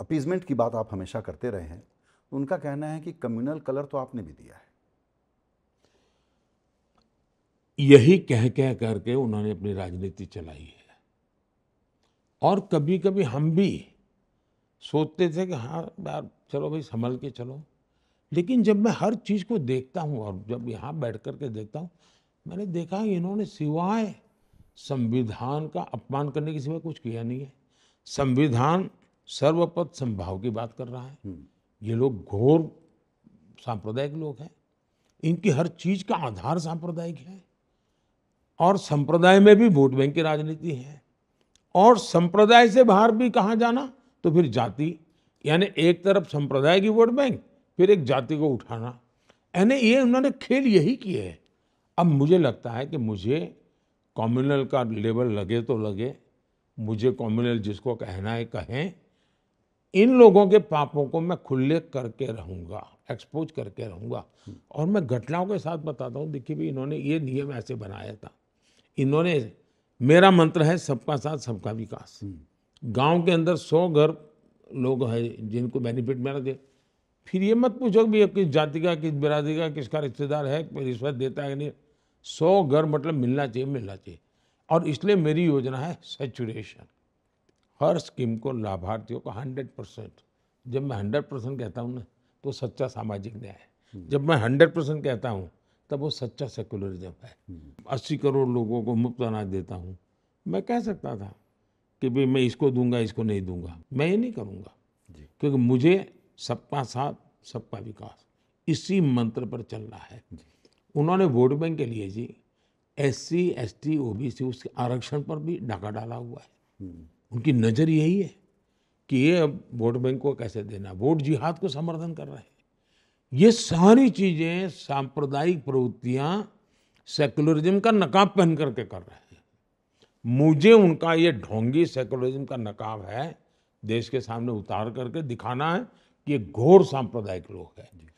Appeasement की बात आप हमेशा करते रहे हैं तो उनका कहना है कि कम्युनल कलर तो आपने भी दिया है यही कह कह करके उन्होंने अपनी राजनीति चलाई है और कभी कभी हम भी सोचते थे कि हाँ यार चलो भाई संभल के चलो लेकिन जब मैं हर चीज़ को देखता हूँ और जब यहाँ बैठ करके देखता हूँ मैंने देखा इन्होंने सिवाय संविधान का अपमान करने के सिवाय कुछ किया नहीं है संविधान सर्वपद संभाव की बात कर रहा है हम्म। ये लोग घोर सांप्रदायिक लोग हैं इनकी हर चीज का आधार सांप्रदायिक है और संप्रदाय में भी वोट बैंक की राजनीति है और संप्रदाय से बाहर भी कहा जाना तो फिर जाति यानी एक तरफ संप्रदाय की वोट बैंक फिर एक जाति को उठाना यानी ये उन्होंने खेल यही किए है अब मुझे लगता है कि मुझे कॉम्युनल का लेवल लगे तो लगे मुझे कॉम्युनल जिसको कहना है कहें इन लोगों के पापों को मैं खुले करके रहूँगा एक्सपोज करके रहूँगा और मैं घटनाओं के साथ बताता हूँ देखिए भाई इन्होंने ये नियम ऐसे बनाया था इन्होंने मेरा मंत्र है सबका साथ सबका विकास हम्म। गांव के अंदर सौ घर लोग हैं जिनको बेनिफिट मेरा दे फिर ये मत पूछो कि किस जाति का किस बिरादरी का किसका रिश्तेदार है रिश्वत देता है कि नहीं सौ घर मतलब मिलना चाहिए मिलना चाहिए और इसलिए मेरी योजना है सेचुरेशन हर स्कीम को लाभार्थियों को हंड्रेड परसेंट जब मैं हंड्रेड परसेंट कहता हूँ ना तो सच्चा सामाजिक न्याय है हम्म। जब मैं हंड्रेड परसेंट कहता हूँ तब वो सच्चा सेकुलरिज्म है हम्म। अस्सी करोड़ लोगों को मुफ्त अनाज देता हूँ मैं कह सकता था कि भाई मैं इसको दूंगा इसको नहीं दूंगा मैं ये नहीं करूँगा क्योंकि मुझे सबका साथ सबका विकास इसी मंत्र पर चलना है उन्होंने वोट बैंक के लिए G S C S T O B C उसके आरक्षण पर भी डाका डाला हुआ है हम्म। उनकी नज़र यही है कि ये अब वोट बैंक को कैसे देना वोट जिहाद को समर्थन कर रहे हैं ये सारी चीज़ें सांप्रदायिक प्रवृत्तियाँ सेकुलरिज्म का नकाब पहन करके कर रहे हैं मुझे उनका ये ढोंगी सेकुलरिज्म का नकाब है देश के सामने उतार करके दिखाना है कि ये घोर सांप्रदायिक लोग हैं